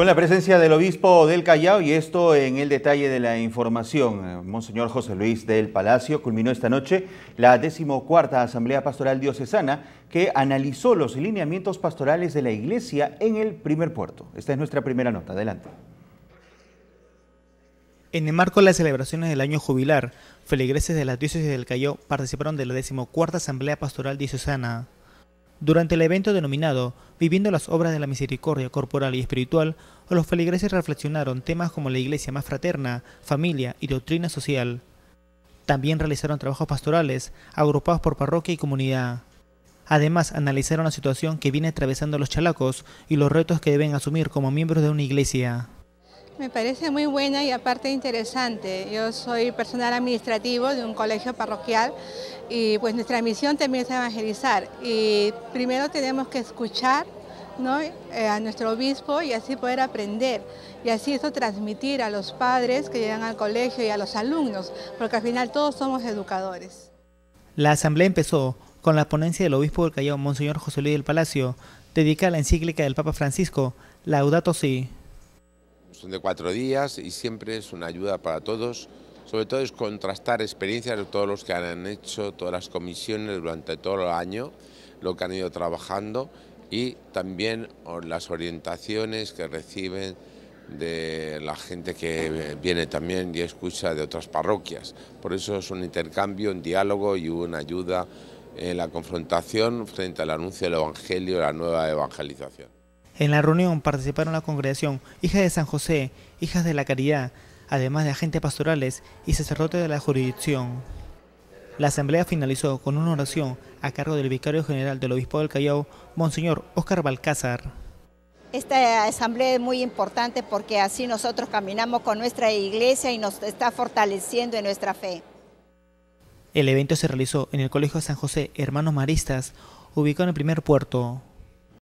Con la presencia del obispo del Callao y esto en el detalle de la información, eh, Monseñor José Luis del Palacio culminó esta noche la decimocuarta Asamblea Pastoral Diocesana que analizó los lineamientos pastorales de la Iglesia en el primer puerto. Esta es nuestra primera nota. Adelante. En el marco de las celebraciones del año jubilar, feligreses de la diócesis del Callao participaron de la decimocuarta Asamblea Pastoral Diocesana. Durante el evento denominado Viviendo las obras de la misericordia corporal y espiritual, los feligreses reflexionaron temas como la iglesia más fraterna, familia y doctrina social. También realizaron trabajos pastorales, agrupados por parroquia y comunidad. Además, analizaron la situación que viene atravesando los chalacos y los retos que deben asumir como miembros de una iglesia. Me parece muy buena y aparte interesante. Yo soy personal administrativo de un colegio parroquial y pues nuestra misión también es evangelizar. Y primero tenemos que escuchar eh, a nuestro obispo y así poder aprender. Y así eso transmitir a los padres que llegan al colegio y a los alumnos, porque al final todos somos educadores. La asamblea empezó con la ponencia del obispo del Callao, Monseñor José Luis del Palacio, dedicada a la encíclica del Papa Francisco, Laudato Si' son de cuatro días y siempre es una ayuda para todos. Sobre todo es contrastar experiencias de todos los que han hecho todas las comisiones durante todo el año, lo que han ido trabajando y también las orientaciones que reciben de la gente que viene también y escucha de otras parroquias. Por eso es un intercambio, un diálogo y una ayuda en la confrontación frente al anuncio del Evangelio la nueva evangelización. En la reunión participaron la congregación Hijas de San José, Hijas de la Caridad, además de agentes pastorales y sacerdotes de la jurisdicción. La asamblea finalizó con una oración a cargo del vicario general del Obispo del Callao, Monseñor Óscar Balcázar. Esta asamblea es muy importante porque así nosotros caminamos con nuestra iglesia y nos está fortaleciendo en nuestra fe. El evento se realizó en el Colegio San José Hermanos Maristas, ubicado en el primer puerto.